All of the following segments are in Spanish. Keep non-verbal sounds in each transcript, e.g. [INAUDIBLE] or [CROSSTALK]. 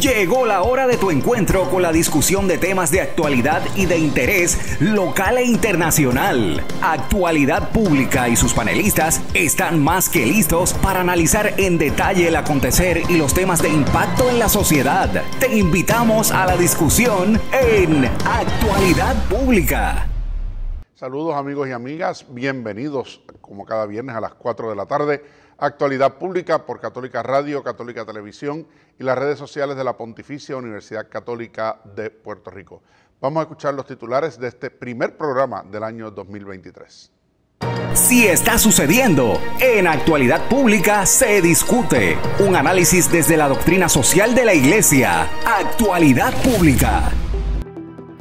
Llegó la hora de tu encuentro con la discusión de temas de actualidad y de interés local e internacional. Actualidad Pública y sus panelistas están más que listos para analizar en detalle el acontecer y los temas de impacto en la sociedad. Te invitamos a la discusión en Actualidad Pública. Saludos amigos y amigas, bienvenidos como cada viernes a las 4 de la tarde Actualidad Pública por Católica Radio, Católica Televisión y las redes sociales de la Pontificia Universidad Católica de Puerto Rico. Vamos a escuchar los titulares de este primer programa del año 2023. Si está sucediendo, en actualidad pública se discute. Un análisis desde la doctrina social de la Iglesia. Actualidad pública.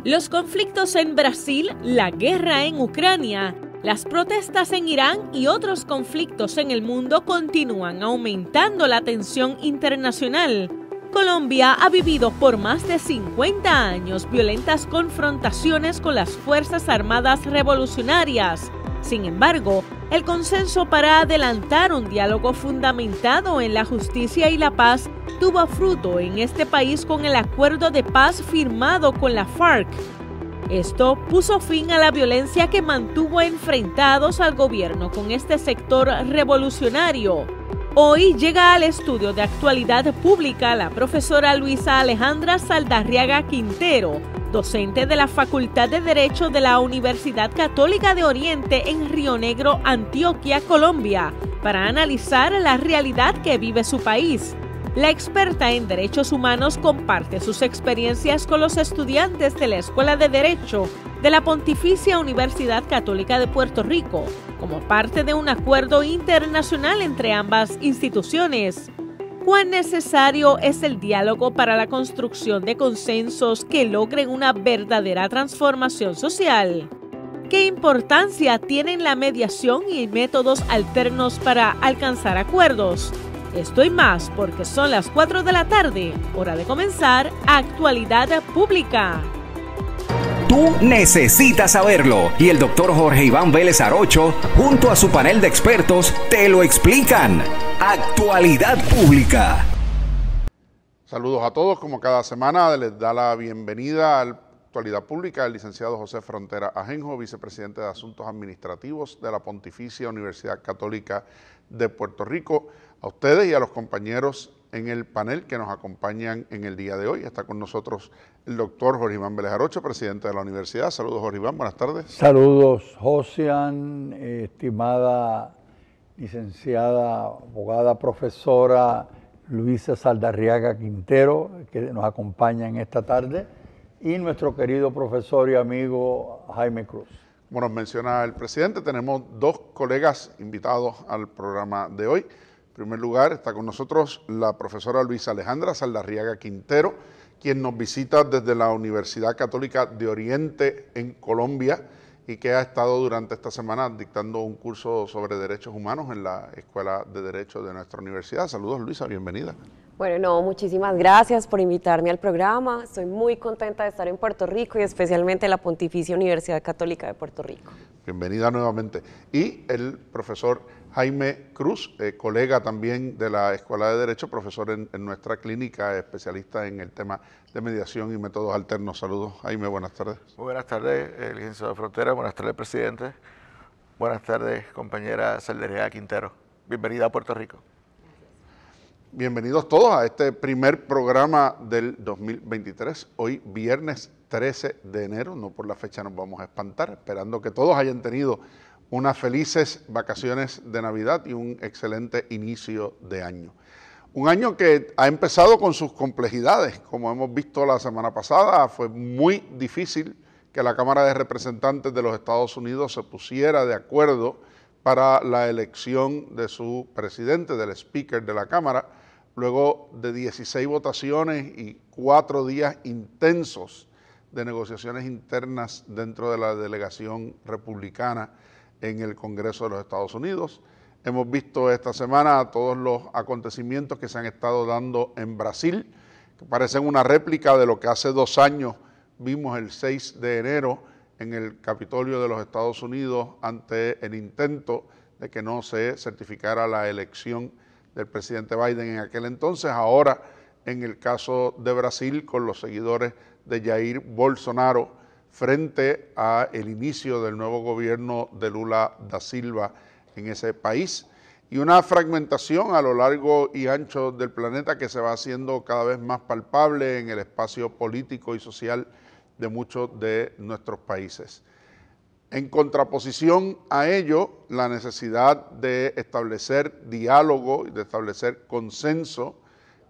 Los conflictos en Brasil, la guerra en Ucrania las protestas en Irán y otros conflictos en el mundo continúan aumentando la tensión internacional. Colombia ha vivido por más de 50 años violentas confrontaciones con las Fuerzas Armadas Revolucionarias. Sin embargo, el consenso para adelantar un diálogo fundamentado en la justicia y la paz tuvo fruto en este país con el acuerdo de paz firmado con la FARC esto puso fin a la violencia que mantuvo enfrentados al gobierno con este sector revolucionario. Hoy llega al estudio de actualidad pública la profesora Luisa Alejandra Saldarriaga Quintero, docente de la Facultad de Derecho de la Universidad Católica de Oriente en Río Negro, Antioquia, Colombia, para analizar la realidad que vive su país la experta en derechos humanos comparte sus experiencias con los estudiantes de la Escuela de Derecho de la Pontificia Universidad Católica de Puerto Rico, como parte de un acuerdo internacional entre ambas instituciones. ¿Cuán necesario es el diálogo para la construcción de consensos que logren una verdadera transformación social? ¿Qué importancia tienen la mediación y métodos alternos para alcanzar acuerdos? Estoy más porque son las 4 de la tarde, hora de comenzar Actualidad Pública. Tú necesitas saberlo y el doctor Jorge Iván Vélez Arocho, junto a su panel de expertos, te lo explican. Actualidad Pública. Saludos a todos, como cada semana les da la bienvenida a Actualidad Pública, el licenciado José Frontera Ajenjo, vicepresidente de Asuntos Administrativos de la Pontificia Universidad Católica de Puerto Rico a ustedes y a los compañeros en el panel que nos acompañan en el día de hoy. Está con nosotros el doctor Jorge Iván Vélez presidente de la universidad. Saludos, Jorge buenas tardes. Saludos, Josian, estimada licenciada, abogada, profesora Luisa Saldarriaga Quintero, que nos acompaña en esta tarde, y nuestro querido profesor y amigo Jaime Cruz. Como nos menciona el presidente, tenemos dos colegas invitados al programa de hoy. En primer lugar, está con nosotros la profesora Luisa Alejandra Saldarriaga Quintero, quien nos visita desde la Universidad Católica de Oriente en Colombia y que ha estado durante esta semana dictando un curso sobre derechos humanos en la Escuela de Derecho de nuestra universidad. Saludos Luisa, bienvenida. Bueno, no, muchísimas gracias por invitarme al programa. Estoy muy contenta de estar en Puerto Rico y especialmente en la Pontificia Universidad Católica de Puerto Rico. Bienvenida nuevamente. Y el profesor Jaime Cruz, eh, colega también de la Escuela de Derecho, profesor en, nuestra clínica, especialista en el tema de mediación y métodos alternos. Saludos, Jaime, buenas tardes. buenas tardes, eh, licenciado de Frontera, buenas tardes, presidente. Buenas tardes, compañera Saldería Quintero. Bienvenida a Puerto Rico. Bienvenidos todos a este primer programa del 2023, hoy viernes 13 de enero, no por la fecha nos vamos a espantar, esperando que todos hayan tenido unas felices vacaciones de Navidad y un excelente inicio de año. Un año que ha empezado con sus complejidades, como hemos visto la semana pasada, fue muy difícil que la Cámara de Representantes de los Estados Unidos se pusiera de acuerdo para la elección de su presidente, del Speaker de la Cámara, luego de 16 votaciones y cuatro días intensos de negociaciones internas dentro de la delegación republicana en el Congreso de los Estados Unidos. Hemos visto esta semana todos los acontecimientos que se han estado dando en Brasil, que parecen una réplica de lo que hace dos años vimos el 6 de enero en el Capitolio de los Estados Unidos ante el intento de que no se certificara la elección del presidente Biden en aquel entonces. Ahora, en el caso de Brasil, con los seguidores de Jair Bolsonaro, frente a el inicio del nuevo gobierno de Lula da Silva en ese país y una fragmentación a lo largo y ancho del planeta que se va haciendo cada vez más palpable en el espacio político y social de muchos de nuestros países. En contraposición a ello, la necesidad de establecer diálogo y de establecer consenso,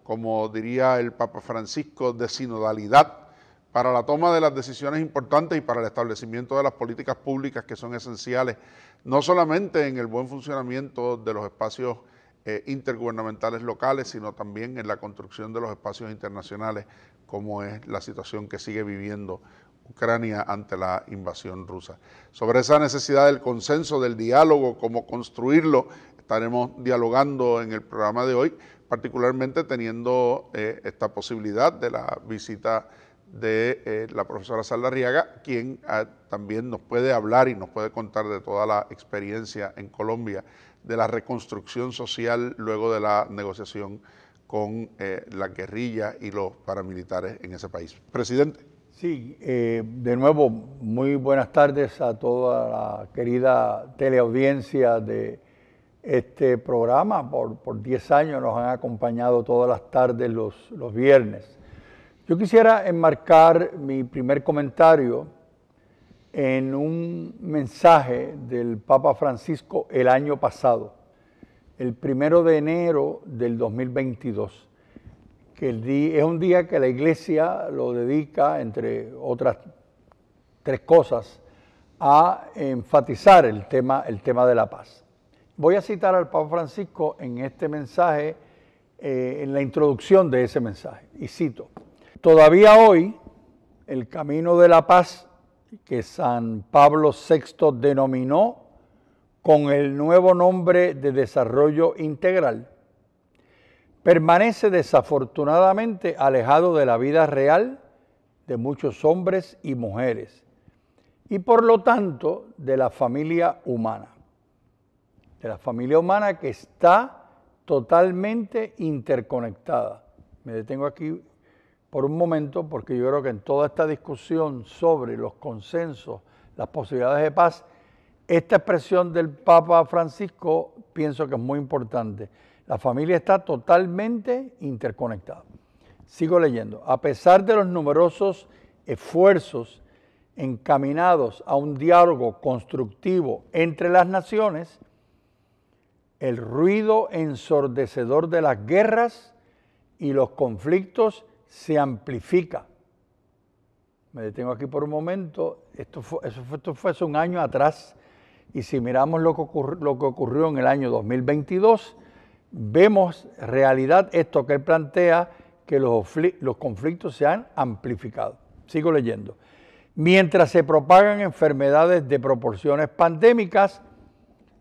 como diría el Papa Francisco, de sinodalidad para la toma de las decisiones importantes y para el establecimiento de las políticas públicas que son esenciales, no solamente en el buen funcionamiento de los espacios eh, intergubernamentales locales, sino también en la construcción de los espacios internacionales, como es la situación que sigue viviendo Ucrania ante la invasión rusa. Sobre esa necesidad del consenso, del diálogo, cómo construirlo, estaremos dialogando en el programa de hoy, particularmente teniendo eh, esta posibilidad de la visita de eh, la profesora Saldarriaga, quien ah, también nos puede hablar y nos puede contar de toda la experiencia en Colombia de la reconstrucción social luego de la negociación con eh, la guerrilla y los paramilitares en ese país. Presidente. Sí, eh, de nuevo, muy buenas tardes a toda la querida teleaudiencia de este programa. Por 10 años nos han acompañado todas las tardes los viernes. Yo quisiera enmarcar mi primer comentario en un mensaje del Papa Francisco el año pasado, el primero de enero del 2022, que es un día que la Iglesia lo dedica, entre otras tres cosas, a enfatizar el tema, el tema de la paz. Voy a citar al Papa Francisco en este mensaje, eh, en la introducción de ese mensaje, y cito. Todavía hoy, el camino de la paz que San Pablo VI denominó con el nuevo nombre de desarrollo integral, permanece desafortunadamente alejado de la vida real de muchos hombres y mujeres y por lo tanto de la familia humana, de la familia humana que está totalmente interconectada. Me detengo aquí por un momento, porque yo creo que en toda esta discusión sobre los consensos, las posibilidades de paz, esta expresión del Papa Francisco pienso que es muy importante. La familia está totalmente interconectada. Sigo leyendo. A pesar de los numerosos esfuerzos encaminados a un diálogo constructivo entre las naciones, el ruido ensordecedor de las guerras y los conflictos se amplifica. Me detengo aquí por un momento. Esto fue, eso hace un año atrás. Y si miramos lo que, ocurrió, en el año 2022, vemos realidad esto que él plantea, que los, conflictos se han amplificado. Sigo leyendo. Mientras se propagan enfermedades de proporciones pandémicas,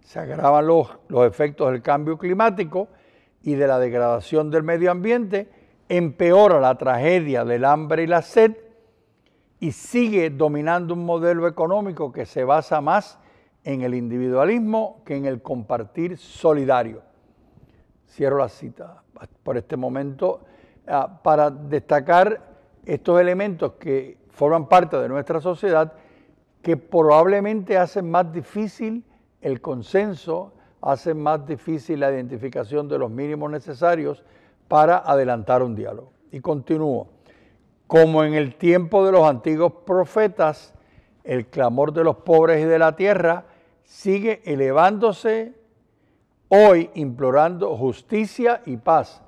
se agravan los efectos del cambio climático y de la degradación del medio ambiente, empeora la tragedia del hambre y la sed y sigue dominando un modelo económico que se basa más en el individualismo que en el compartir solidario. Cierro la cita por este momento ah, para destacar estos elementos que forman parte de nuestra sociedad que probablemente hacen más difícil el consenso, hacen más difícil la identificación de los mínimos necesarios para adelantar un diálogo. Y continúo. Como en el tiempo de los antiguos profetas, el clamor de los pobres y de la tierra sigue elevándose hoy implorando justicia y paz.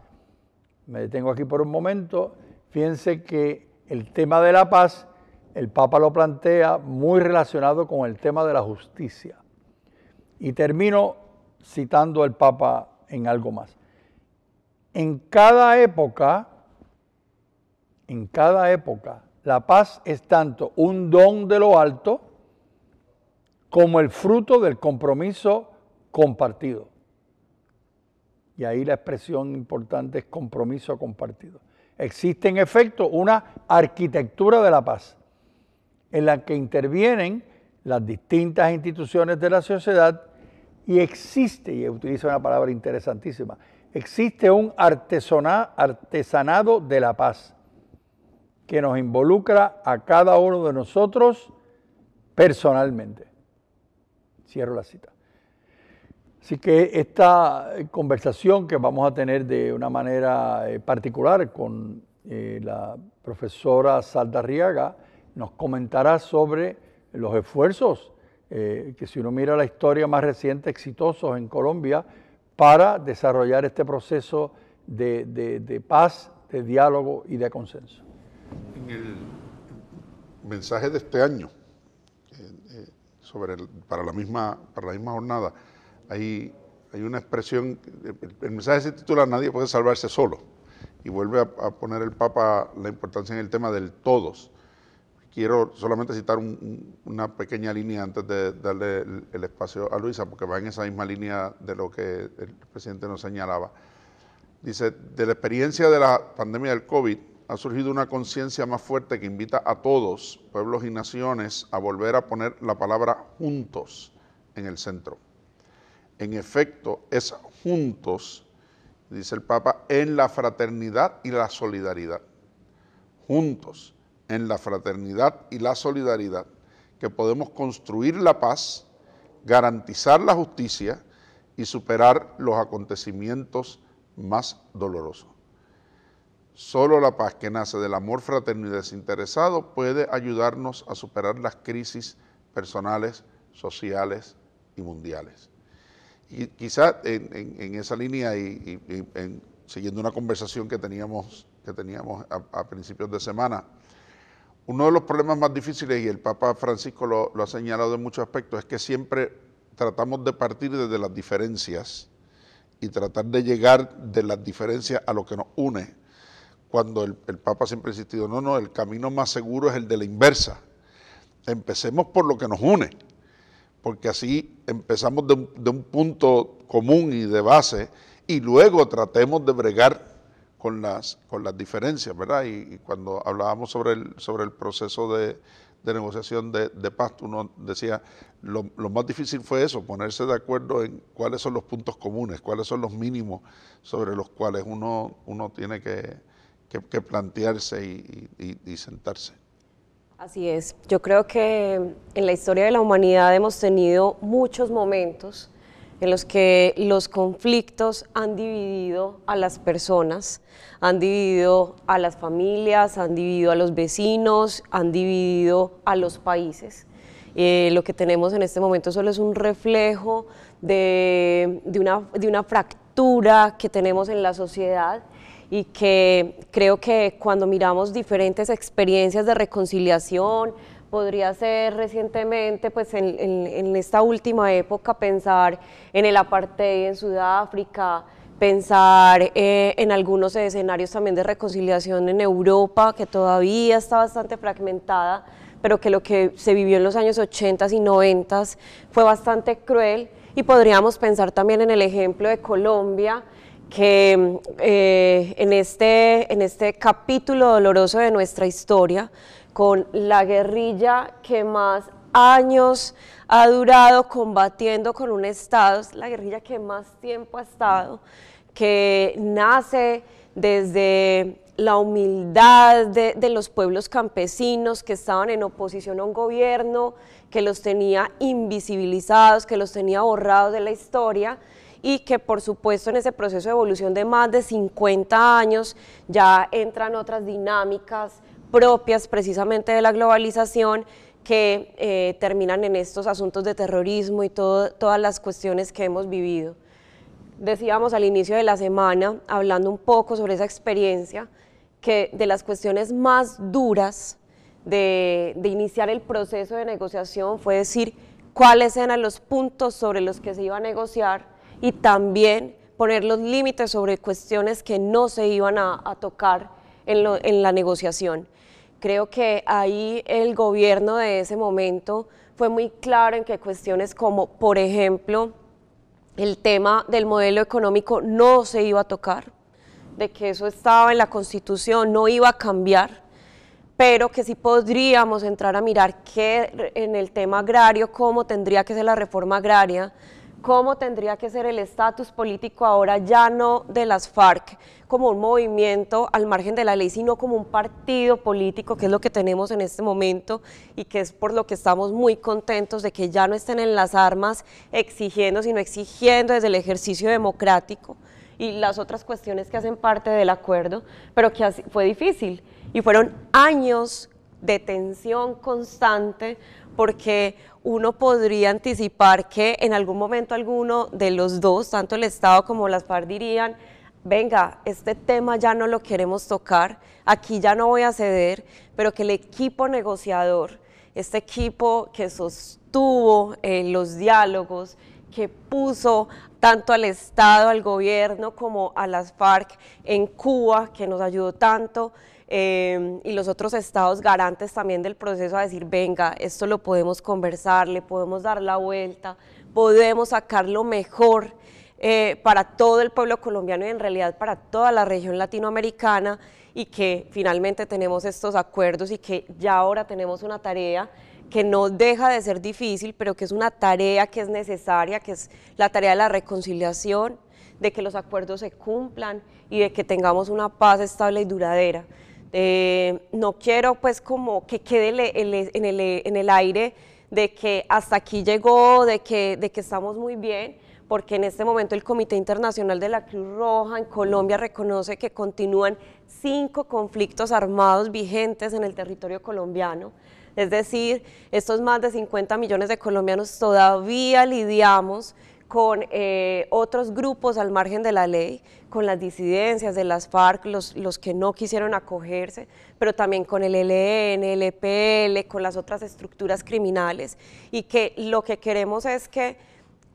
Me detengo aquí por un momento. Fíjense que el tema de la paz, el Papa lo plantea muy relacionado con el tema de la justicia. Y termino citando al Papa en algo más en cada época, en cada época, la paz es tanto un don de lo alto como el fruto del compromiso compartido. Y ahí la expresión importante es compromiso compartido. Existe en efecto una arquitectura de la paz en la que intervienen las distintas instituciones de la sociedad y existe, y utiliza una palabra interesantísima, existe un artesanado de la paz que nos involucra a cada uno de nosotros personalmente. Cierro la cita. Así que esta conversación que vamos a tener de una manera eh, particular con eh, la profesora Saldarriaga nos comentará sobre los esfuerzos eh, que si uno mira la historia más reciente exitosos en Colombia, para desarrollar este proceso de, paz, de diálogo y de consenso. En el mensaje de este año, eh, para, la misma, para la misma jornada, hay, hay una expresión, el, mensaje se titula Nadie puede salvarse solo, y vuelve a poner el Papa la importancia en el tema del todos quiero solamente citar una pequeña línea antes de darle el, el, espacio a Luisa, porque va en esa misma línea de lo que el presidente nos señalaba. Dice, de la experiencia de la pandemia del COVID ha surgido una conciencia más fuerte que invita a todos, pueblos y naciones, a volver a poner la palabra juntos en el centro. En efecto, es juntos, dice el Papa, en la fraternidad y la solidaridad. Juntos en la fraternidad y la solidaridad que podemos construir la paz, garantizar la justicia y superar los acontecimientos más dolorosos. Solo la paz que nace del amor fraterno y desinteresado puede ayudarnos a superar las crisis personales, sociales y mundiales. Y quizá en, esa línea y, siguiendo una conversación que teníamos, que teníamos a principios de semana, uno de los problemas más difíciles, y el Papa Francisco lo, ha señalado en muchos aspectos, es que siempre tratamos de partir desde las diferencias y tratar de llegar de las diferencias a lo que nos une. Cuando el, Papa siempre ha insistido, no, no, el camino más seguro es el de la inversa. Empecemos por lo que nos une, porque así empezamos de un, de un punto común y de base, y luego tratemos de bregar con las, con las diferencias, ¿verdad? Y, cuando hablábamos sobre el, sobre el proceso de, negociación de, paz, uno decía, lo, más difícil fue eso, ponerse de acuerdo en cuáles son los puntos comunes, cuáles son los mínimos sobre los cuales uno, uno tiene que, plantearse y, y sentarse. Así es, yo creo que en la historia de la humanidad hemos tenido muchos momentos en los que los conflictos han dividido a las personas, han dividido a las familias, han dividido a los vecinos, han dividido a los países. Eh, lo que tenemos en este momento solo es un reflejo de, de, una, de una fractura que tenemos en la sociedad y que creo que cuando miramos diferentes experiencias de reconciliación, podría ser recientemente, pues en, esta última época, pensar en el apartheid en Sudáfrica, pensar eh, en algunos escenarios también de reconciliación en Europa, que todavía está bastante fragmentada, pero que lo que se vivió en los años 80 y 90 fue bastante cruel. Y podríamos pensar también en el ejemplo de Colombia, que eh, en, este, en este capítulo doloroso de nuestra historia, con la guerrilla que más años ha durado combatiendo con un Estado, la guerrilla que más tiempo ha estado, que nace desde la humildad de, los pueblos campesinos que estaban en oposición a un gobierno que los tenía invisibilizados, que los tenía borrados de la historia y que por supuesto en ese proceso de evolución de más de 50 años ya entran otras dinámicas propias precisamente de la globalización que eh, terminan en estos asuntos de terrorismo y todas las cuestiones que hemos vivido. Decíamos al inicio de la semana, hablando un poco sobre esa experiencia, que de las cuestiones más duras de, iniciar el proceso de negociación fue decir cuáles eran los puntos sobre los que se iba a negociar y también poner los límites sobre cuestiones que no se iban a, tocar en la negociación. Creo que ahí el gobierno de ese momento fue muy claro en que cuestiones como, por ejemplo, el tema del modelo económico no se iba a tocar, de que eso estaba en la constitución, no iba a cambiar, pero que sí podríamos entrar a mirar qué en el tema agrario, cómo tendría que ser la reforma agraria, cómo tendría que ser el estatus político ahora ya no de las FARC como un movimiento al margen de la ley, sino como un partido político, que es lo que tenemos en este momento y que es por lo que estamos muy contentos de que ya no estén en las armas exigiendo, sino exigiendo desde el ejercicio democrático y las otras cuestiones que hacen parte del acuerdo, pero que fue difícil y fueron años de tensión constante porque uno podría anticipar que en algún momento alguno de los dos, tanto el Estado como las FARC, dirían, venga, este tema ya no lo queremos tocar, aquí ya no voy a ceder, pero que el equipo negociador, este equipo que sostuvo eh, los diálogos, que puso tanto al Estado, al gobierno como a las FARC en Cuba, que nos ayudó tanto, Em, y los otros estados garantes también del proceso a decir, venga, esto lo podemos conversar, le podemos dar la vuelta, podemos sacar lo mejor eh, para todo el pueblo colombiano y en realidad para toda la región latinoamericana y que finalmente tenemos estos acuerdos y que ya ahora tenemos una tarea que no deja de ser difícil, pero que es una tarea que es necesaria, que es la tarea de la reconciliación, de que los acuerdos se cumplan y de que tengamos una paz estable y duradera. Eh, no quiero pues como que quede en, el, aire de que hasta aquí llegó, de que, de que estamos muy bien, porque en este momento el Comité Internacional de la Cruz Roja en Colombia reconoce que continúan cinco conflictos armados vigentes en el territorio colombiano. Es decir, estos más de 50 millones de colombianos todavía lidiamos con eh, otros grupos al margen de la ley, con las disidencias de las FARC, los, los que no quisieron acogerse, pero también con el ELN, el EPL, con las otras estructuras criminales, y que lo que queremos es que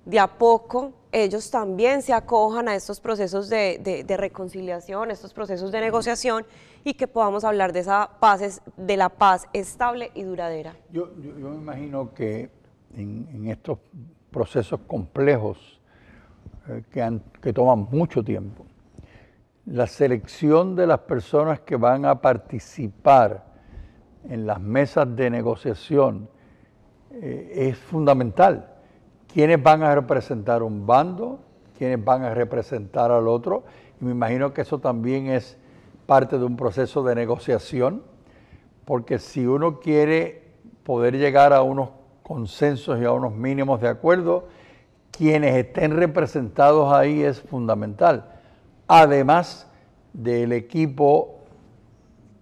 de a poco ellos también se acojan a estos procesos de, de, reconciliación, estos procesos de negociación y que podamos hablar de esa paz, de la paz estable y duradera. Yo, yo, me imagino que en, en estos procesos complejos eh, que, toman mucho tiempo. La selección de las personas que van a participar en las mesas de negociación eh, es fundamental. ¿Quiénes van a representar un bando? ¿Quiénes van a representar al otro? Y me imagino que eso también es parte de un proceso de negociación, porque si uno quiere poder llegar a unos consensos y a unos mínimos de acuerdo, quienes estén representados ahí es fundamental. Además del equipo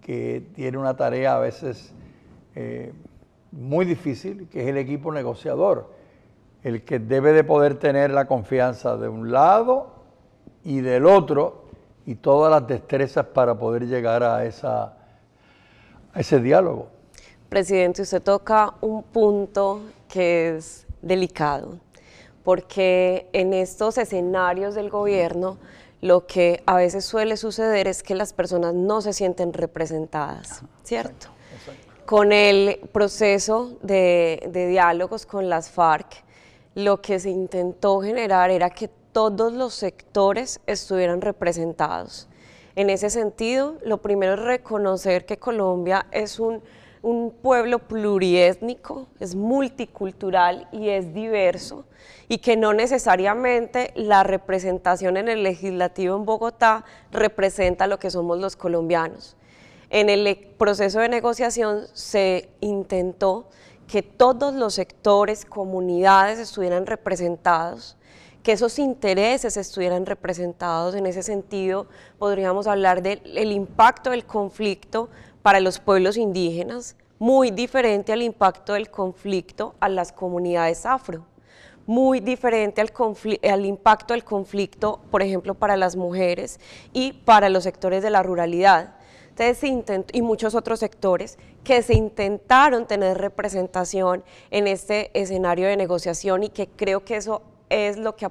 que tiene una tarea a veces eh, muy difícil, que es el equipo negociador, el que debe de poder tener la confianza de un lado y del otro y todas las destrezas para poder llegar a, esa, a ese diálogo. Presidente, usted toca un punto que es delicado, porque en estos escenarios del gobierno lo que a veces suele suceder es que las personas no se sienten representadas, ¿cierto? Con el proceso de diálogos con las FARC, lo que se intentó generar era que todos los sectores estuvieran representados. En ese sentido, lo primero es reconocer que Colombia es un un pueblo pluriétnico, es multicultural y es diverso, y que no necesariamente la representación en el legislativo en Bogotá representa lo que somos los colombianos. En el e-, proceso de negociación se intentó que todos los sectores, comunidades estuvieran representados, que esos intereses estuvieran representados. En ese sentido, podríamos hablar del impacto del conflicto para los pueblos indígenas, muy diferente al impacto del conflicto a las comunidades afro, muy diferente al, impacto del conflicto, por ejemplo, para las mujeres y para los sectores de la ruralidad. y muchos otros sectores que se intentaron tener representación en este escenario de negociación y que creo que eso es lo que ha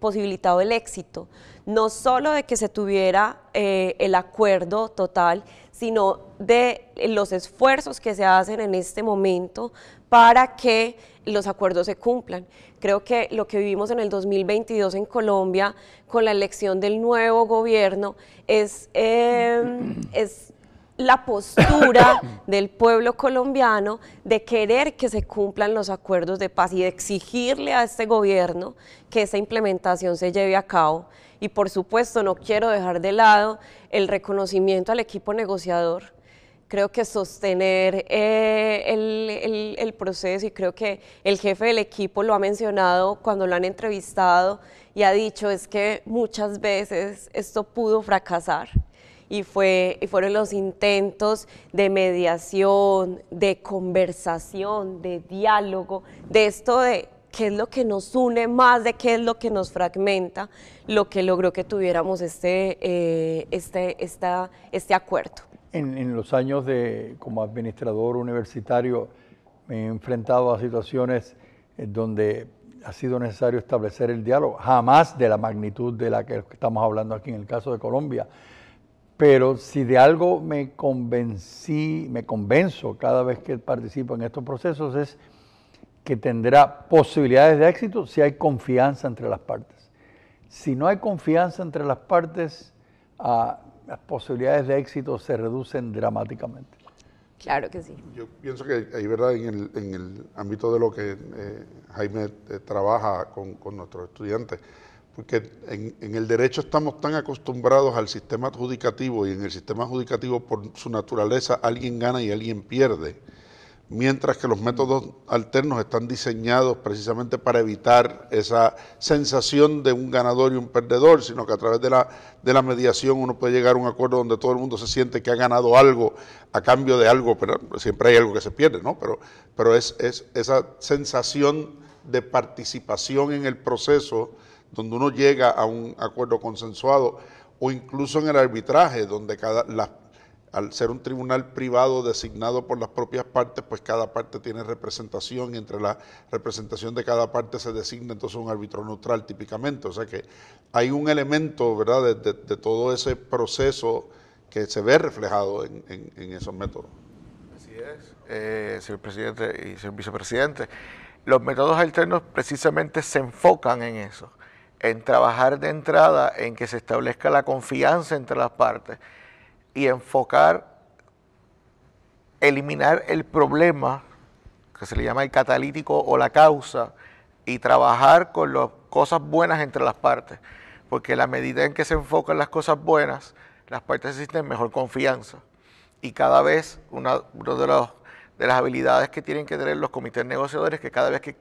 posibilitado el éxito, no solo de que se tuviera eh, el acuerdo total, sino de los esfuerzos que se hacen en este momento para que los acuerdos se cumplan. Creo que lo que vivimos en el 2022 en Colombia con la elección del nuevo gobierno es, em, [CLEARS THROAT] es la postura [COUGHS] del pueblo colombiano de querer que se cumplan los acuerdos de paz y de exigirle a este gobierno que esa implementación se lleve a cabo. Y por supuesto no quiero dejar de lado el reconocimiento al equipo negociador. Creo que sostener eh, el proceso y creo que el jefe del equipo lo ha mencionado cuando lo han entrevistado y ha dicho es que muchas veces esto pudo fracasar y, fue, y fueron los intentos de mediación, de conversación, de diálogo, de esto de qué es lo que nos une más de qué es lo que nos fragmenta, lo que logró que tuviéramos este, eh, este, esta, este acuerdo. En, en, los años de, como administrador universitario me he enfrentado a situaciones eh, donde ha sido necesario establecer el diálogo, jamás de la magnitud de la que estamos hablando aquí en el caso de Colombia, pero si de algo me convencí, me convenzo cada vez que participo en estos procesos es que tendrá posibilidades de éxito si hay confianza entre las partes. Si no hay confianza entre las partes, ah, las posibilidades de éxito se reducen dramáticamente. Claro que sí. Yo pienso que hay verdad en el, ámbito de lo que eh, Jaime eh, trabaja con, con nuestros estudiantes porque en, el derecho estamos tan acostumbrados al sistema adjudicativo y en el sistema adjudicativo por su naturaleza alguien gana y alguien pierde, mientras que los métodos alternos están diseñados precisamente para evitar esa sensación de un ganador y un perdedor, sino que a través de la, de la mediación uno puede llegar a un acuerdo donde todo el mundo se siente que ha ganado algo a cambio de algo, pero siempre hay algo que se pierde, ¿no? Pero, pero es, es esa sensación de participación en el proceso donde uno llega a un acuerdo consensuado, o incluso en el arbitraje, donde cada, al ser un tribunal privado designado por las propias partes, pues cada parte tiene representación y entre la representación de cada parte se designa entonces un árbitro neutral típicamente. O sea que hay un elemento, ¿verdad?, de, todo ese proceso que se ve reflejado en, esos métodos. Así es, eh, señor presidente y señor vicepresidente. Los métodos alternos precisamente se enfocan en eso en trabajar de entrada en que se establezca la confianza entre las partes y enfocar, eliminar el problema, que se le llama el catalítico o la causa, y trabajar con las cosas buenas entre las partes, porque la medida en que se enfocan las cosas buenas, las partes existen mejor confianza. Y cada vez una, de, de las habilidades que tienen que tener los comités negociadores, que cada vez que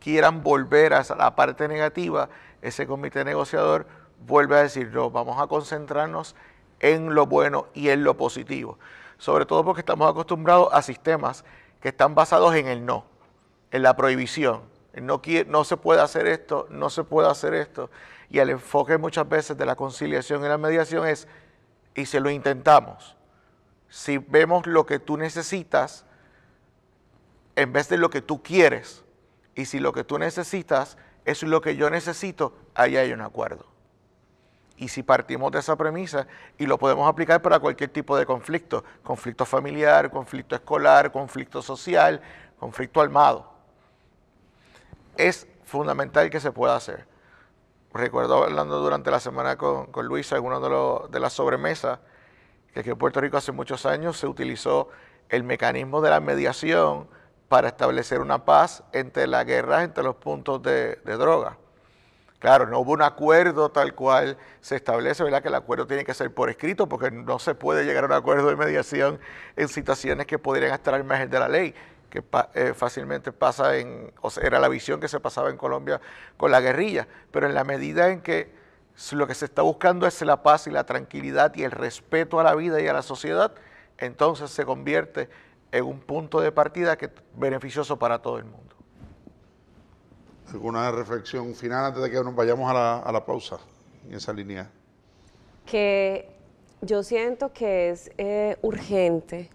quieran volver a la parte negativa, ese comité negociador vuelve a decir, no, vamos a concentrarnos en lo bueno y en lo positivo. Sobre todo porque estamos acostumbrados a sistemas que están basados en el no, en la prohibición. No, no se puede hacer esto, no se puede hacer esto. Y el enfoque muchas veces de la conciliación y la mediación es, y se lo intentamos. Si vemos lo que tú necesitas en vez de lo que tú quieres, y si lo que tú necesitas es lo que yo necesito, ahí hay un acuerdo. Y si partimos de esa premisa y lo podemos aplicar para cualquier tipo de conflicto, conflicto familiar, conflicto escolar, conflicto social, conflicto armado, es fundamental que se pueda hacer. Recuerdo hablando durante la semana con, con Luisa en de, de las sobremesas, que aquí en Puerto Rico hace muchos años se utilizó el mecanismo de la mediación para establecer una paz entre las guerras, entre los puntos de, droga. Claro, no hubo un acuerdo tal cual se establece, ¿verdad? Que el acuerdo tiene que ser por escrito porque no se puede llegar a un acuerdo de mediación en situaciones que podrían estar al margen de la ley, que eh, fácilmente pasa en, o era la visión que se pasaba en Colombia con la guerrilla, pero en la medida en que lo que se está buscando es la paz y la tranquilidad y el respeto a la vida y a la sociedad, entonces se convierte en un punto de partida que beneficioso para todo el mundo. ¿Alguna reflexión final antes de que nos vayamos a la, pausa en esa línea? Que yo siento que es eh, urgente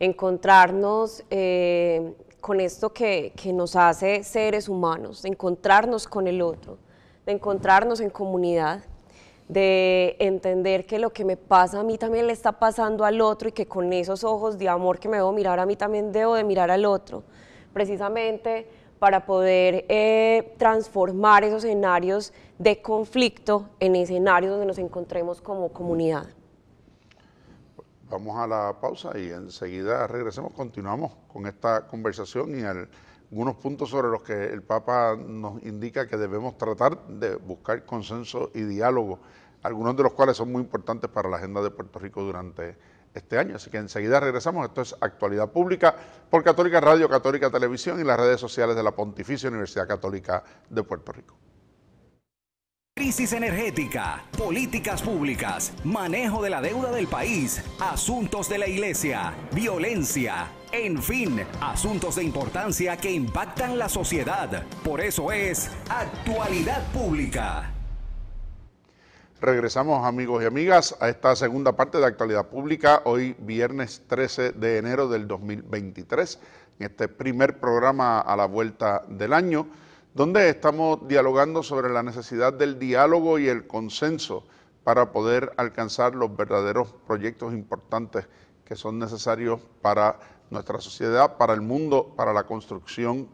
encontrarnos eh, con esto que, que, nos hace seres humanos, de encontrarnos con el otro, de encontrarnos en comunidad de entender que lo que me pasa a mí también le está pasando al otro y que con esos ojos de amor que me debo mirar a mí también debo de mirar al otro, precisamente para poder eh, transformar esos escenarios de conflicto en escenarios donde nos encontremos como comunidad. Vamos a la pausa y enseguida regresemos, continuamos con esta conversación y al algunos puntos sobre los que el Papa nos indica que debemos tratar de buscar consenso y diálogo, algunos de los cuales son muy importantes para la agenda de Puerto Rico durante este año. Así que enseguida regresamos. Esto es Actualidad Pública por Católica Radio, Católica Televisión y las redes sociales de la Pontificia Universidad Católica de Puerto Rico. Crisis energética, políticas públicas, manejo de la deuda del país, asuntos de la iglesia, violencia, en fin, asuntos de importancia que impactan la sociedad. Por eso es actualidad pública. Regresamos amigos y amigas a esta segunda parte de Actualidad Pública, hoy viernes 13 de enero del 2023, en este primer programa a la vuelta del año donde estamos dialogando sobre la necesidad del diálogo y el consenso para poder alcanzar los verdaderos proyectos importantes que son necesarios para nuestra sociedad, para el mundo, para la construcción,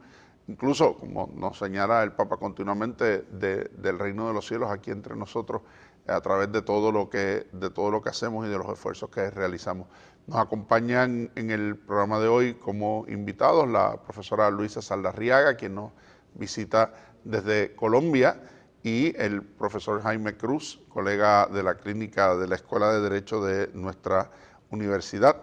incluso como nos señala el Papa continuamente, del reino de los cielos aquí entre nosotros a través de todo lo que de todo lo que hacemos y de los esfuerzos que realizamos. Nos acompañan en el programa de hoy como invitados la profesora Luisa Saldarriaga, quien nos visita desde Colombia y el profesor Jaime Cruz, colega de la clínica de la Escuela de Derecho de nuestra universidad.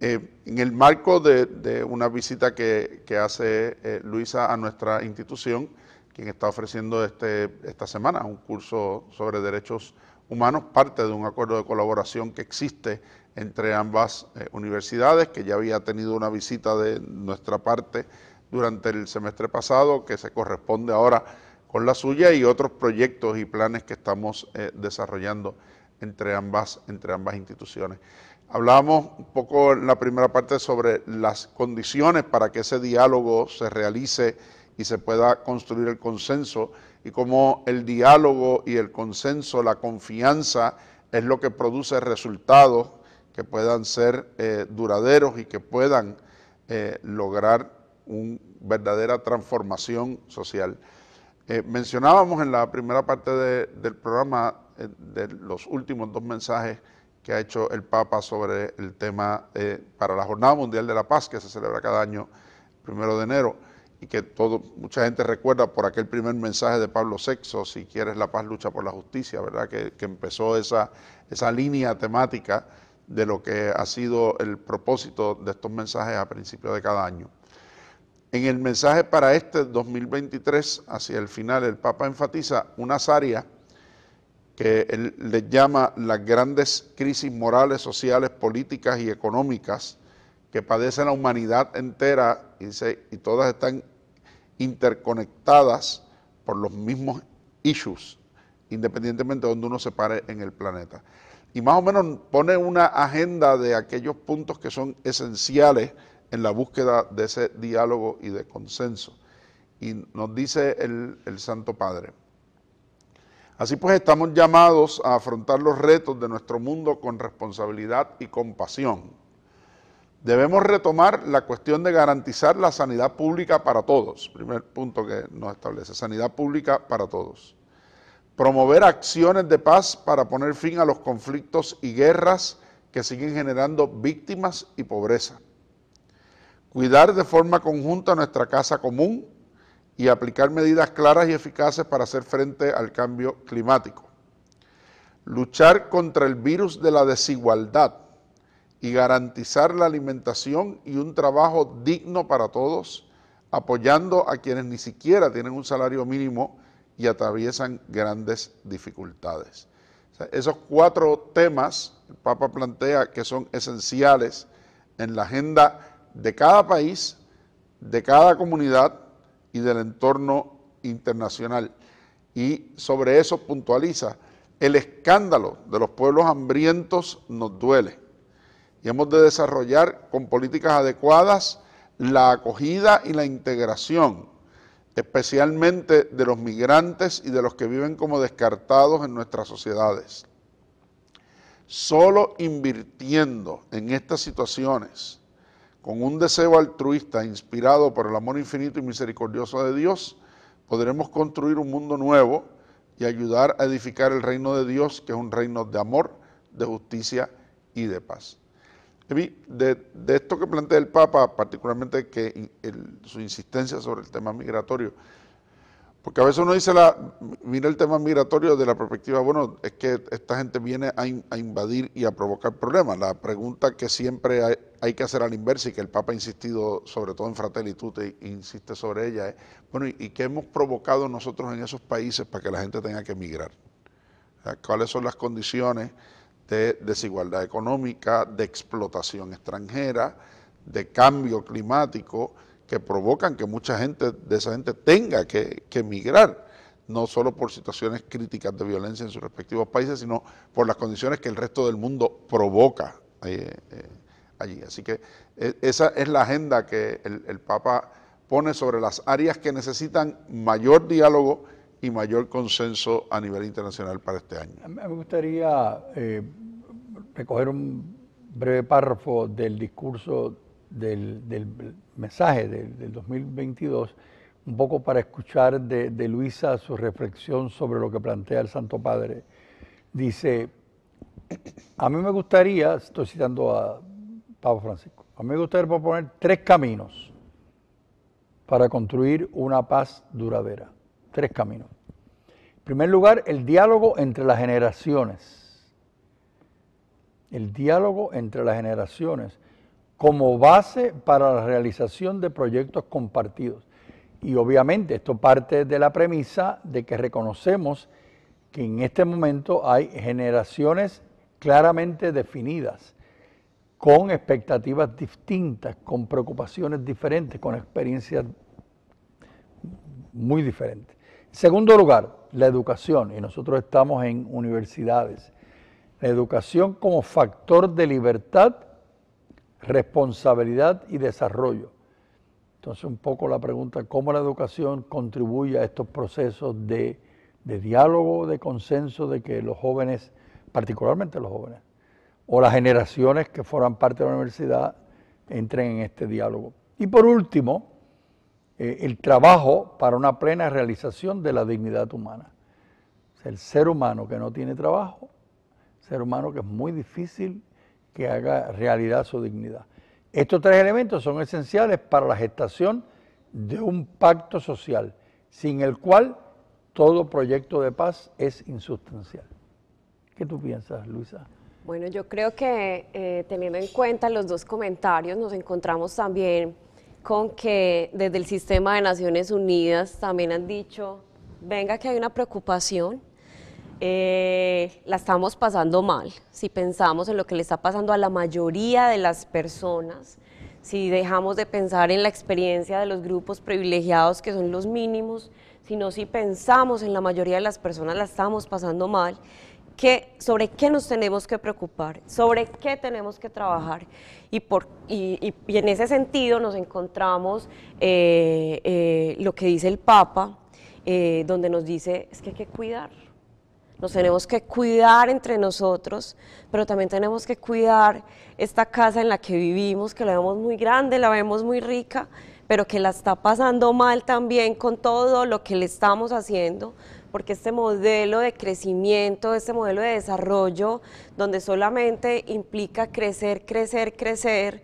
Eh, en el marco de, una visita que, hace eh, Luisa a nuestra institución, quien está ofreciendo este, esta semana un curso sobre derechos humanos, parte de un acuerdo de colaboración que existe entre ambas eh, universidades, que ya había tenido una visita de nuestra parte durante el semestre pasado, que se corresponde ahora con la suya y otros proyectos y planes que estamos eh, desarrollando entre ambas, entre ambas instituciones. Hablábamos un poco en la primera parte sobre las condiciones para que ese diálogo se realice y se pueda construir el consenso y cómo el diálogo y el consenso, la confianza, es lo que produce resultados que puedan ser eh, duraderos y que puedan eh, lograr una verdadera transformación social. Eh, mencionábamos en la primera parte del programa eh, de los últimos dos mensajes que ha hecho el Papa sobre el tema eh, para la Jornada Mundial de la Paz que se celebra cada año, ...el primero de enero, y que todo, mucha gente recuerda por aquel primer mensaje de Pablo VI, si quieres la paz, lucha por la justicia, ¿verdad? Que, que empezó esa, esa línea temática de lo que ha sido el propósito de estos mensajes a principios de cada año. En el mensaje para este 2023, hacia el final, el Papa enfatiza unas áreas que él les llama las grandes crisis morales, sociales, políticas y económicas que padece la humanidad entera y, y todas están interconectadas por los mismos issues, independientemente de donde uno se pare en el planeta. Y más o menos pone una agenda de aquellos puntos que son esenciales en la búsqueda de ese diálogo y de consenso. Y nos dice el, Santo Padre, Así pues estamos llamados a afrontar los retos de nuestro mundo con responsabilidad y compasión. Debemos retomar la cuestión de garantizar la sanidad pública para todos. Primer punto que nos establece, sanidad pública para todos. Promover acciones de paz para poner fin a los conflictos y guerras que siguen generando víctimas y pobreza cuidar de forma conjunta nuestra casa común y aplicar medidas claras y eficaces para hacer frente al cambio climático, luchar contra el virus de la desigualdad y garantizar la alimentación y un trabajo digno para todos, apoyando a quienes ni siquiera tienen un salario mínimo y atraviesan grandes dificultades. esos cuatro temas el Papa plantea que son esenciales en la agenda de cada país, de cada comunidad y del entorno internacional. Y sobre eso puntualiza, el escándalo de los pueblos hambrientos nos duele y hemos de desarrollar con políticas adecuadas la acogida y la integración, especialmente de los migrantes y de los que viven como descartados en nuestras sociedades. Solo invirtiendo en estas situaciones, con un deseo altruista inspirado por el amor infinito y misericordioso de Dios, podremos construir un mundo nuevo y ayudar a edificar el reino de Dios, que es un reino de amor, de justicia y de paz. De, de esto que plantea el Papa, particularmente que su insistencia sobre el tema migratorio, porque a veces uno dice, la, mira el tema migratorio de la perspectiva, bueno, es que esta gente viene a, invadir y a provocar problemas. La pregunta que siempre hay, que hacer al inverso y que el Papa ha insistido, sobre todo en Fratelli te insiste sobre ella, es, bueno, ¿y, qué hemos provocado nosotros en esos países para que la gente tenga que emigrar? ¿Cuáles son las condiciones de desigualdad económica, de explotación extranjera, de cambio climático? que provocan que mucha gente de esa gente tenga que, que emigrar, no solo por situaciones críticas de violencia en sus respectivos países, sino por las condiciones que el resto del mundo provoca eh, eh, allí. Así que e, esa es la agenda que el, Papa pone sobre las áreas que necesitan mayor diálogo y mayor consenso a nivel internacional para este año. Me gustaría eh, recoger un breve párrafo del discurso del, mensaje del, 2022, un poco para escuchar de, Luisa su reflexión sobre lo que plantea el Santo Padre. Dice, a mí me gustaría, estoy citando a Pablo Francisco, a mí me gustaría proponer tres caminos para construir una paz duradera. Tres caminos. En primer lugar, el diálogo entre las generaciones. El diálogo entre las generaciones como base para la realización de proyectos compartidos. Y obviamente esto parte de la premisa de que reconocemos que en este momento hay generaciones claramente definidas, con expectativas distintas, con preocupaciones diferentes, con experiencias muy diferentes. En segundo lugar, la educación, y nosotros estamos en universidades. La educación como factor de libertad responsabilidad y desarrollo. Entonces, un poco la pregunta, ¿cómo la educación contribuye a estos procesos de, de diálogo, de consenso, de que los jóvenes, particularmente los jóvenes, o las generaciones que forman parte de la universidad, entren en este diálogo? Y por último, eh, el trabajo para una plena realización de la dignidad humana. el ser humano que no tiene trabajo, ser humano que es muy difícil que haga realidad su dignidad. Estos tres elementos son esenciales para la gestación de un pacto social, sin el cual todo proyecto de paz es insustancial. ¿Qué tú piensas, Luisa? Bueno, yo creo que eh, teniendo en cuenta los dos comentarios, nos encontramos también con que desde el sistema de Naciones Unidas también han dicho, venga que hay una preocupación eh, la estamos pasando mal. Si pensamos en lo que le está pasando a la mayoría de las personas, si dejamos de pensar en la experiencia de los grupos privilegiados que son los mínimos, sino si pensamos en la mayoría de las personas la estamos pasando mal, ¿Qué sobre qué nos tenemos que preocupar, sobre qué tenemos que trabajar y, por, en ese sentido nos encontramos eh, eh, lo que dice el Papa, donde nos dice es que hay que cuidar nos tenemos que cuidar entre nosotros, pero también tenemos que cuidar esta casa en la que vivimos, que la vemos muy grande, la vemos muy rica, pero que la está pasando mal también con todo lo que le estamos haciendo, porque este modelo de crecimiento, este modelo de desarrollo, donde solamente implica crecer, crecer, crecer,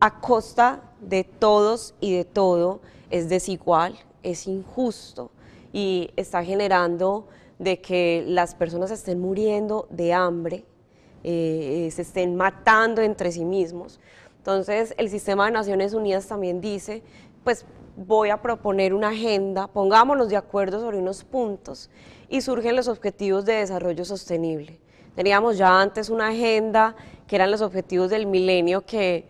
a costa de todos y de todo, es desigual, es injusto y está generando de que las personas estén muriendo de hambre, eh, se estén matando entre sí mismos. Entonces, el sistema de Naciones Unidas también dice, pues voy a proponer una agenda, pongámonos de acuerdo sobre unos puntos y surgen los objetivos de desarrollo sostenible. Teníamos ya antes una agenda que eran los objetivos del milenio que,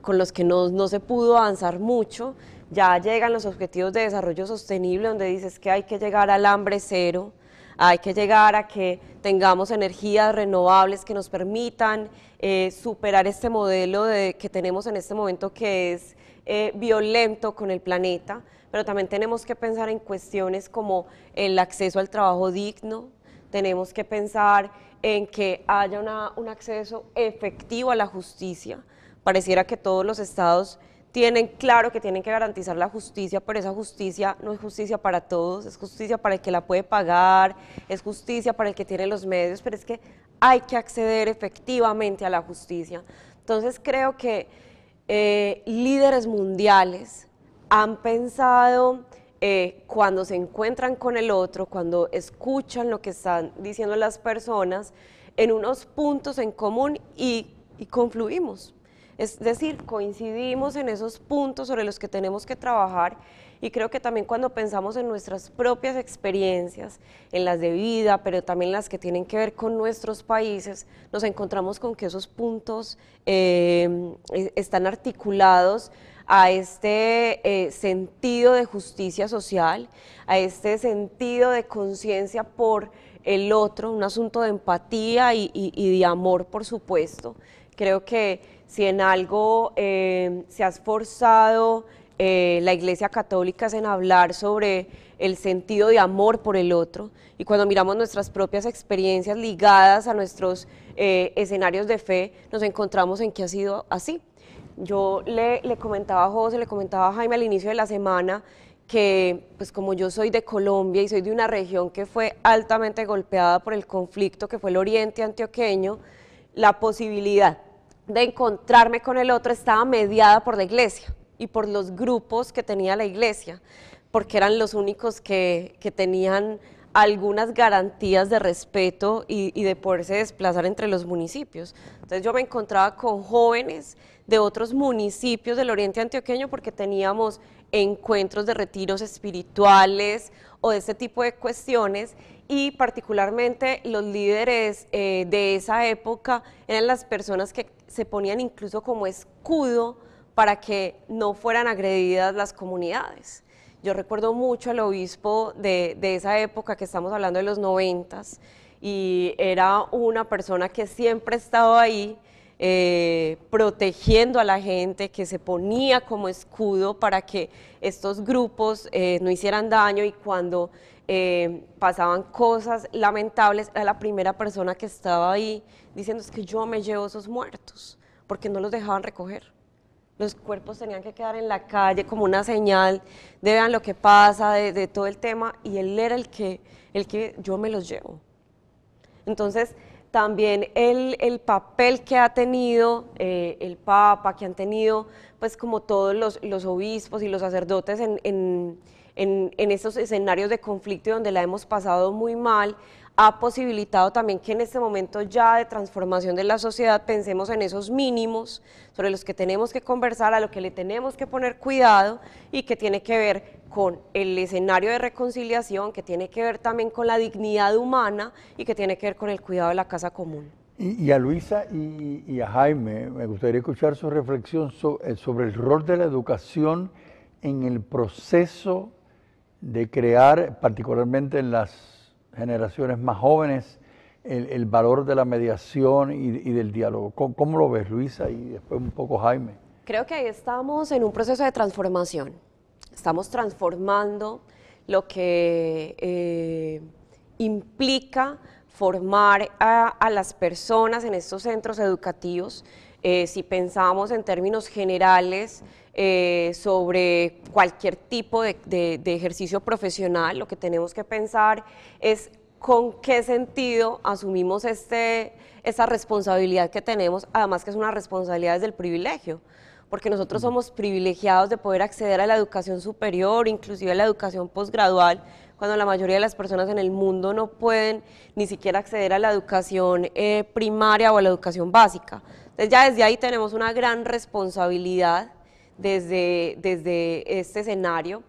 con los que no, no se pudo avanzar mucho, ya llegan los objetivos de desarrollo sostenible donde dices que hay que llegar al hambre cero, hay que llegar a que tengamos energías renovables que nos permitan eh, superar este modelo de, que tenemos en este momento que es eh, violento con el planeta, pero también tenemos que pensar en cuestiones como el acceso al trabajo digno, tenemos que pensar en que haya un acceso efectivo a la justicia. Pareciera que todos los estados tienen claro que tienen que garantizar la justicia, pero esa justicia no es justicia para todos, es justicia para el que la puede pagar, es justicia para el que tiene los medios, pero es que hay que acceder efectivamente a la justicia. Entonces creo que eh, líderes mundiales han pensado eh, cuando se encuentran con el otro, cuando escuchan lo que están diciendo las personas, en unos puntos en común y confluimos. Es decir, coincidimos en esos puntos sobre los que tenemos que trabajar y creo que también cuando pensamos en nuestras propias experiencias, en las de vida, pero también las que tienen que ver con nuestros países, nos encontramos con que esos puntos eh, e, están articulados a este eh, sentido de justicia social, a este sentido de conciencia por el otro, un asunto de empatía y, y de amor, por supuesto. Creo que si en algo eh, se ha esforzado eh, la Iglesia Católica es en hablar sobre el sentido de amor por el otro. Y cuando miramos nuestras propias experiencias ligadas a nuestros eh, escenarios de fe, nos encontramos en que ha sido así. Yo le, le, comentaba a José, le comentaba a Jaime al inicio de la semana que pues como yo soy de Colombia y soy de una región que fue altamente golpeada por el conflicto que fue el oriente antioqueño, la posibilidad de encontrarme con el otro estaba mediada por la iglesia y por los grupos que tenía la iglesia, porque eran los únicos que, tenían algunas garantías de respeto y, de poderse desplazar entre los municipios. Entonces yo me encontraba con jóvenes de otros municipios del Oriente Antioqueño porque teníamos encuentros de retiros espirituales o de ese tipo de cuestiones y particularmente los líderes eh, de esa época eran las personas que se ponían incluso como escudo para que no fueran agredidas las comunidades. Yo recuerdo mucho al obispo de, esa época, que estamos hablando de los noventas, y era una persona que siempre estaba ahí eh, protegiendo a la gente, que se ponía como escudo para que estos grupos eh, no hicieran daño y cuando eh, pasaban cosas lamentables. Era la primera persona que estaba ahí diciendo es que yo me llevo esos muertos, porque no los dejaban recoger. Los cuerpos tenían que quedar en la calle como una señal de vean lo que pasa, de, todo el tema, y él era el que, el que yo me los llevo. Entonces, también el, el, papel que ha tenido eh, el Papa, que han tenido pues como todos los, obispos y los sacerdotes en, en, en estos escenarios de conflicto donde la hemos pasado muy mal, ha posibilitado también que en este momento ya de transformación de la sociedad pensemos en esos mínimos sobre los que tenemos que conversar, a lo que le tenemos que poner cuidado y que tiene que ver con el escenario de reconciliación, que tiene que ver también con la dignidad humana y que tiene que ver con el cuidado de la casa común. Y, a Luisa y, a Jaime, me gustaría escuchar su reflexión sobre, eh, sobre el rol de la educación en el proceso de crear, particularmente en las generaciones más jóvenes, el, valor de la mediación y, del diálogo. ¿Cómo, lo ves, Luisa? Y después un poco Jaime. Creo que estamos en un proceso de transformación. Estamos transformando lo que eh, implica formar a, las personas en estos centros educativos. Eh, si pensamos en términos generales, eh, sobre cualquier tipo de, ejercicio profesional, lo que tenemos que pensar es con qué sentido asumimos este, esta responsabilidad que tenemos, además que es una responsabilidad desde el privilegio, porque nosotros somos privilegiados de poder acceder a la educación superior, inclusive a la educación posgradual, cuando la mayoría de las personas en el mundo no pueden ni siquiera acceder a la educación eh, primaria o a la educación básica. Entonces ya desde ahí tenemos una gran responsabilidad desde, desde este escenario.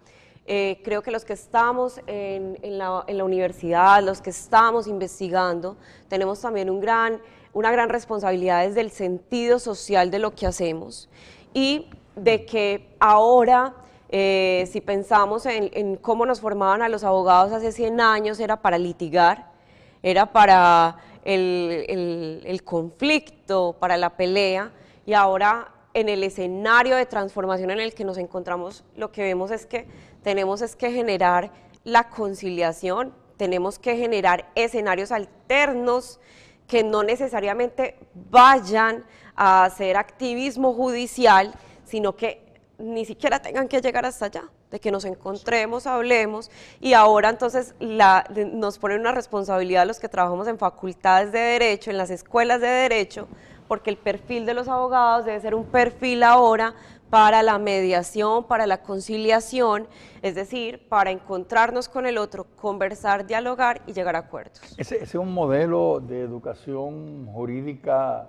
Eh, creo que los que estamos en, en, la, universidad, los que estamos investigando, tenemos también un gran, una gran responsabilidad desde el sentido social de lo que hacemos y de que ahora, eh, si pensamos en, cómo nos formaban a los abogados hace 100 años, era para litigar, era para el, el, el conflicto, para la pelea, y ahora en el escenario de transformación en el que nos encontramos, lo que vemos es que tenemos es que generar la conciliación, tenemos que generar escenarios alternos que no necesariamente vayan a hacer activismo judicial, sino que ni siquiera tengan que llegar hasta allá, de que nos encontremos, hablemos, y ahora entonces nos ponen una responsabilidad los que trabajamos en facultades de derecho, en las escuelas de derecho, porque el perfil de los abogados debe ser un perfil ahora para la mediación, para la conciliación, es decir, para encontrarnos con el otro, conversar, dialogar y llegar a acuerdos. Ese, es un modelo de educación jurídica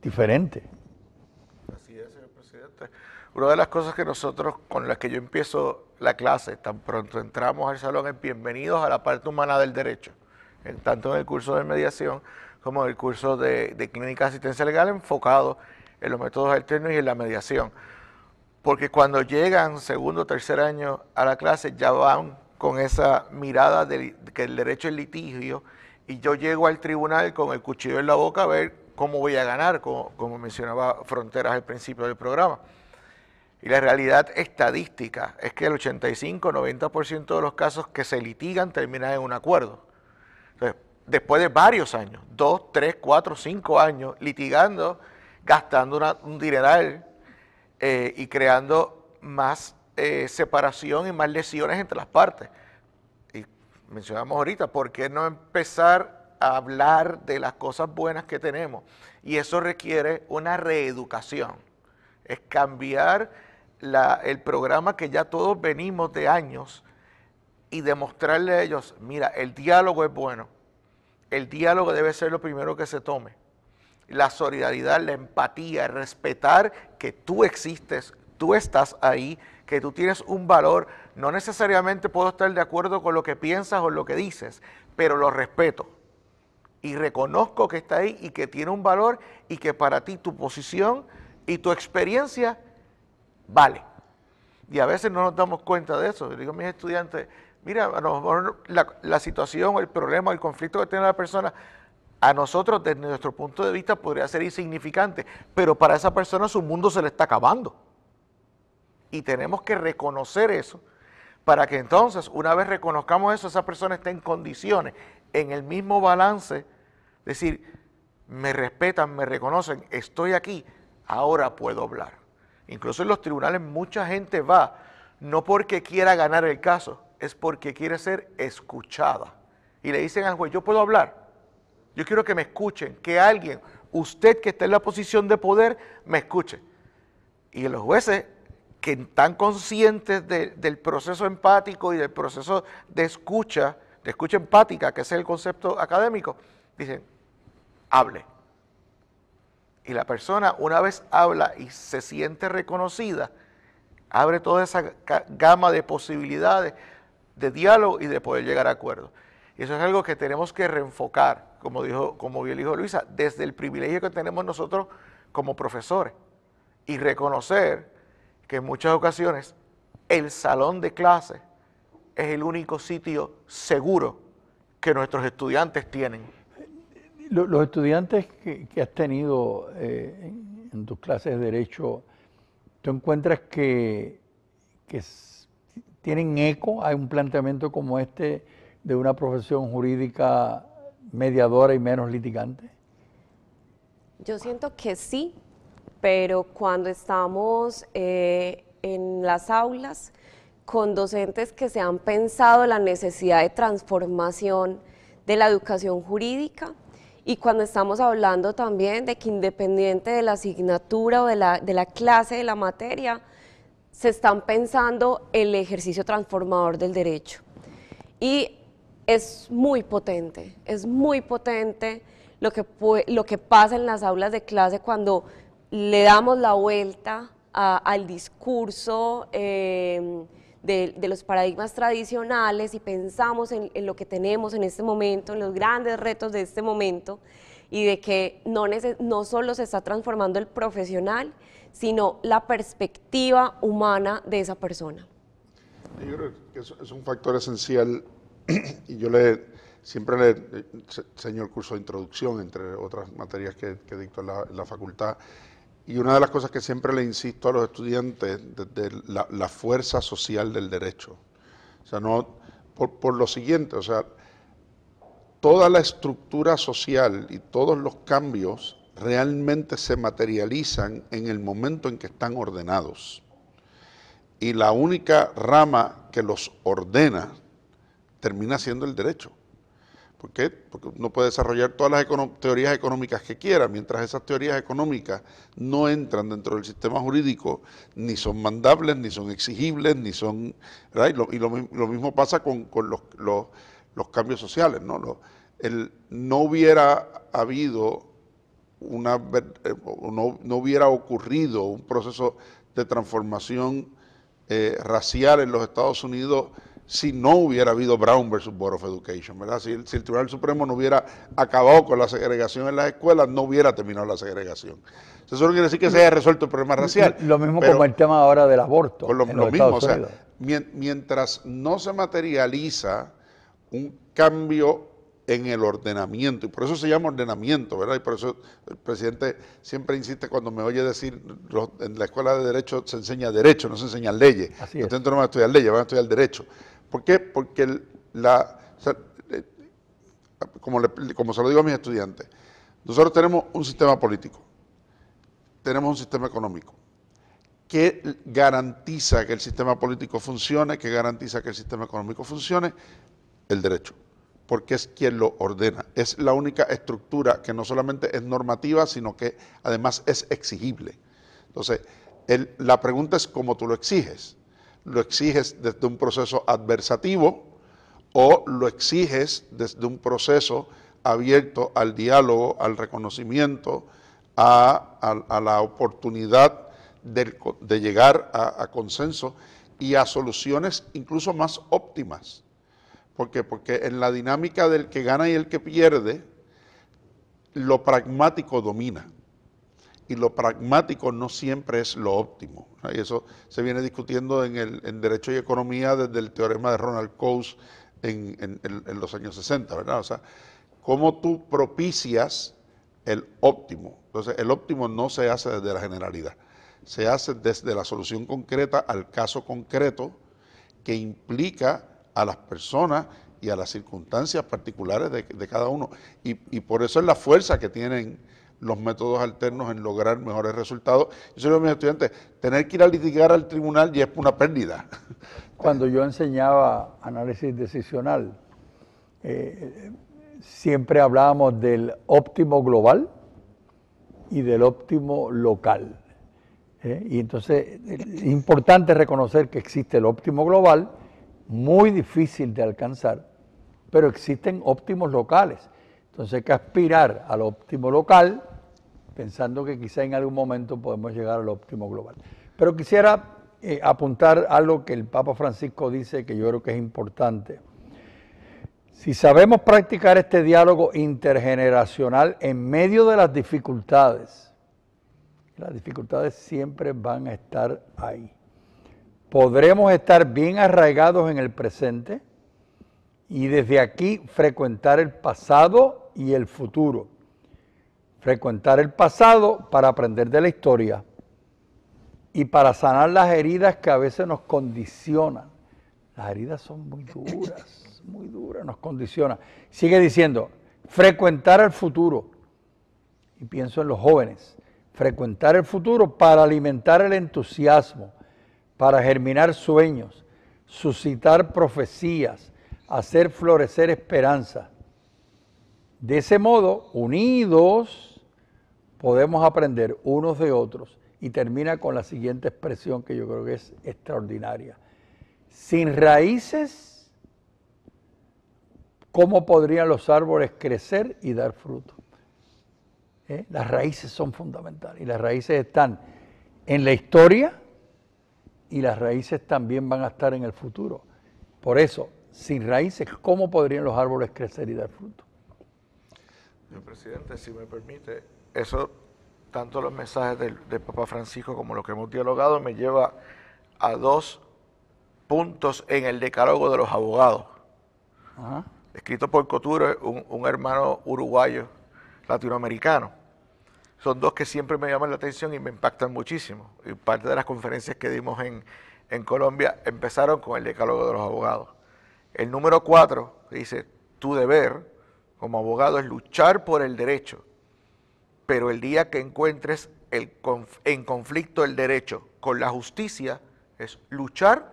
diferente. Así es, señor presidente. Una de las cosas que nosotros, con las que yo empiezo la clase, tan pronto entramos al salón, es bienvenidos a la parte humana del derecho, tanto en el curso de mediación, como el curso de, clínica de asistencia legal enfocado en los métodos alternos y en la mediación. Porque cuando llegan segundo o tercer año a la clase ya van con esa mirada de que el derecho es litigio y yo llego al tribunal con el cuchillo en la boca a ver cómo voy a ganar, como, como mencionaba Fronteras al principio del programa. Y la realidad estadística es que el 85-90% de los casos que se litigan terminan en un acuerdo. Entonces, después de varios años, dos, tres, cuatro, cinco años, litigando, gastando un dineral eh, y creando más eh, separación y más lesiones entre las partes. Y mencionamos ahorita, ¿por qué no empezar a hablar de las cosas buenas que tenemos? Y eso requiere una reeducación, es cambiar el programa que ya todos venimos de años y demostrarle a ellos, mira, el diálogo es bueno, el diálogo debe ser lo primero que se tome. La solidaridad, la empatía, respetar que tú existes, tú estás ahí, que tú tienes un valor. No necesariamente puedo estar de acuerdo con lo que piensas o lo que dices, pero lo respeto. Y reconozco que está ahí y que tiene un valor y que para ti tu posición y tu experiencia vale. Y a veces no nos damos cuenta de eso. Yo digo a mis estudiantes, mira, a lo mejor la, situación, el problema, el conflicto que tiene la persona, a nosotros desde nuestro punto de vista podría ser insignificante, pero para esa persona su mundo se le está acabando. Y tenemos que reconocer eso para que entonces, una vez reconozcamos eso, esa persona esté en condiciones, en el mismo balance, decir, me respetan, me reconocen, estoy aquí, ahora puedo hablar. Incluso en los tribunales mucha gente va, no porque quiera ganar el caso, es porque quiere ser escuchada. Y le dicen al juez, yo puedo hablar, yo quiero que me escuchen, que alguien, usted que está en la posición de poder, me escuche. Y los jueces que están conscientes del proceso empático y del proceso de escucha, de escucha empática, que es el concepto académico, dicen, hable. Y la persona una vez habla y se siente reconocida, abre toda esa gama de posibilidades de diálogo y de poder llegar a acuerdos. Y eso es algo que tenemos que reenfocar, como, dijo, como bien dijo Luisa, desde el privilegio que tenemos nosotros como profesores y reconocer que en muchas ocasiones el salón de clases es el único sitio seguro que nuestros estudiantes tienen. Los, estudiantes que, has tenido eh, en, tus clases de derecho, ¿tú encuentras que, que tienen eco a un planteamiento como este de una profesión jurídica mediadora y menos litigante? Yo siento que sí, pero cuando estamos eh, en las aulas con docentes que se han pensado la necesidad de transformación de la educación jurídica y cuando estamos hablando también de que independiente de la asignatura o de la clase de la materia, se están pensando el ejercicio transformador del derecho. Y es muy potente, es muy potente lo que, lo que pasa en las aulas de clase cuando le damos la vuelta al discurso em, de, los paradigmas tradicionales y pensamos en, lo que tenemos en este momento, en los grandes retos de este momento y de que no, no solo se está transformando el profesional, sino la perspectiva humana de esa persona. Yo creo que es un factor esencial [CLEARS THROAT] y yo le siempre le enseño el curso de introducción, entre otras materias que, que dicto la, facultad. Y una de las cosas que siempre le insisto a los estudiantes de, la, la, fuerza social del derecho. O sea, no, por, por lo siguiente, o sea, toda la estructura social y todos los cambios realmente se materializan en el momento en que están ordenados. Y la única rama que los ordena termina siendo el derecho. ¿Por qué? Porque uno puede desarrollar todas las teorías económicas que quiera, mientras esas teorías económicas no entran dentro del sistema jurídico, ni son mandables, ni son exigibles, ni son... Y, lo, mismo pasa con, los, cambios sociales, ¿no? no hubiera habido una, eh, no, no, hubiera ocurrido un proceso de transformación eh, racial en los Estados Unidos si no hubiera habido Brown versus Board of Education, ¿verdad? Si, el Tribunal Supremo no hubiera acabado con la segregación en las escuelas, no hubiera terminado la segregación. Eso no quiere decir que se haya resuelto el problema racial. Lo mismo como el tema ahora del aborto. lo mismo, o sea, mientras no se materializa un cambio en el ordenamiento. Y por eso se llama ordenamiento, ¿verdad? Y por eso el presidente siempre insiste cuando me oye decir, en la escuela de derecho se enseña derecho, no se enseña leyes. Así no van a estudiar leyes, van a estudiar derecho. ¿Por qué? Porque la, eh, como, como se lo digo a mis estudiantes, nosotros tenemos un sistema político, tenemos un sistema económico, ¿qué garantiza que el sistema político funcione, ¿qué garantiza que el sistema económico funcione, el derecho porque es quien lo ordena. Es la única estructura que no solamente es normativa, sino que además es exigible. Entonces, la pregunta es cómo tú lo exiges. ¿Lo exiges desde un proceso adversativo o lo exiges desde un proceso abierto al diálogo, al reconocimiento, a, la oportunidad de, llegar a consenso y a soluciones incluso más óptimas? ¿Por qué? Porque en la dinámica del que gana y el que pierde, lo pragmático domina. Y lo pragmático no siempre es lo óptimo. Y eso se viene discutiendo en, el, Derecho y Economía desde el teorema de Ronald Coase en, los años 60, ¿verdad? O sea, cómo tú propicias el óptimo. Entonces, el óptimo no se hace desde la generalidad, se hace desde la solución concreta al caso concreto que implica a las personas y a las circunstancias particulares de, cada uno. Y, por eso es la fuerza que tienen los métodos alternos en lograr mejores resultados. Yo soy a mis estudiantes, tener que ir a litigar al tribunal ya es una pérdida. [LAUGHS] Cuando yo enseñaba análisis decisional, eh, siempre hablábamos del óptimo global y del óptimo local. ¿eh? Y entonces es importante reconocer que existe el óptimo global muy difícil de alcanzar, pero existen óptimos locales. Entonces hay que aspirar al óptimo local, pensando que quizá en algún momento podemos llegar al óptimo global. Pero quisiera eh, apuntar algo que el Papa Francisco dice que yo creo que es importante. Si sabemos practicar este diálogo intergeneracional en medio de las dificultades, las dificultades siempre van a estar ahí podremos estar bien arraigados en el presente y desde aquí frecuentar el pasado y el futuro. Frecuentar el pasado para aprender de la historia y para sanar las heridas que a veces nos condicionan. Las heridas son muy duras, muy duras, nos condicionan. Sigue diciendo, frecuentar el futuro. Y pienso en los jóvenes, frecuentar el futuro para alimentar el entusiasmo para germinar sueños, suscitar profecías, hacer florecer esperanza. De ese modo, unidos, podemos aprender unos de otros. Y termina con la siguiente expresión que yo creo que es extraordinaria. Sin raíces, ¿cómo podrían los árboles crecer y dar fruto? ¿Eh? Las raíces son fundamentales y las raíces están en la historia, y las raíces también van a estar en el futuro. Por eso, sin raíces, ¿cómo podrían los árboles crecer y dar fruto? Señor presidente, si me permite, eso, tanto los mensajes del, Papa Francisco como los que hemos dialogado, me lleva a dos puntos en el decálogo de los abogados. Escrito por Couture, un hermano uruguayo latinoamericano son dos que siempre me llaman la atención y me impactan muchísimo. Y parte de las conferencias que dimos en, Colombia empezaron con el decálogo de los abogados. El número cuatro dice, tu deber como abogado es luchar por el derecho, pero el día que encuentres el en conflicto el derecho con la justicia, es luchar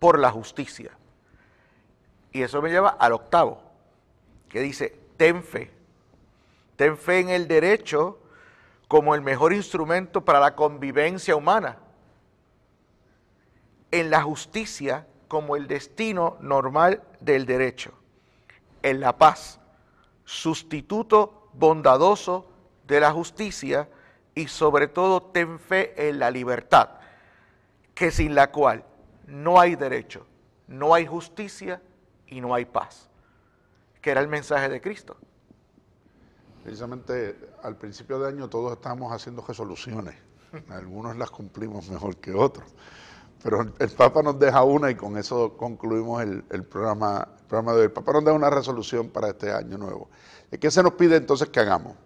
por la justicia. Y eso me lleva al octavo, que dice, ten fe. Ten fe en el derecho como el mejor instrumento para la convivencia humana, en la justicia como el destino normal del derecho, en la paz, sustituto bondadoso de la justicia y sobre todo ten fe en la libertad, que sin la cual no hay derecho, no hay justicia y no hay paz, que era el mensaje de Cristo. Precisamente al principio de año todos estamos haciendo resoluciones. Algunos las cumplimos mejor que otros. Pero el, Papa nos deja una y con eso concluimos el, programa, programa de hoy. El Papa nos deja una resolución para este año nuevo. qué se nos pide entonces que hagamos?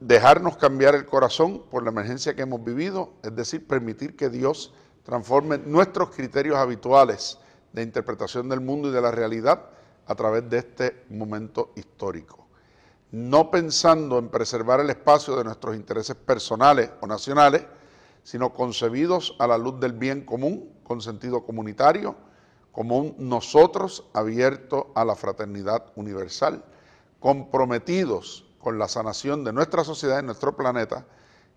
Dejarnos cambiar el corazón por la emergencia que hemos vivido, es decir, permitir que Dios transforme nuestros criterios habituales de interpretación del mundo y de la realidad a través de este momento histórico no pensando en preservar el espacio de nuestros intereses personales o nacionales, sino concebidos a la luz del bien común, con sentido comunitario, como un nosotros abierto a la fraternidad universal, comprometidos con la sanación de nuestra sociedad y nuestro planeta,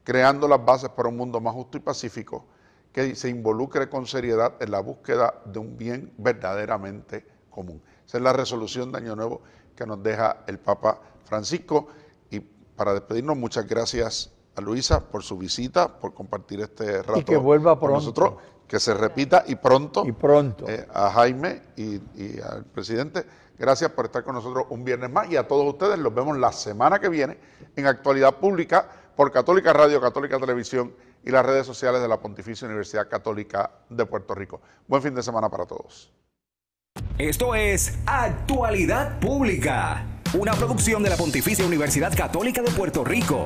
creando las bases para un mundo más justo y pacífico que se involucre con seriedad en la búsqueda de un bien verdaderamente común. Esa es la resolución de Año Nuevo que nos deja el Papa Francisco. Y para despedirnos, muchas gracias a Luisa por su visita, por compartir este rato. que vuelva Con nosotros, que se repita y pronto. Y pronto. Eh, a Jaime y al presidente. Gracias por estar con nosotros un viernes más y a todos ustedes los vemos la semana que viene en Actualidad Pública por Católica Radio, Católica Televisión y las redes sociales de la Pontificia Universidad Católica de Puerto Rico. Buen fin de semana para todos. Esto es Actualidad Pública una producción de la Pontificia Universidad Católica de Puerto Rico.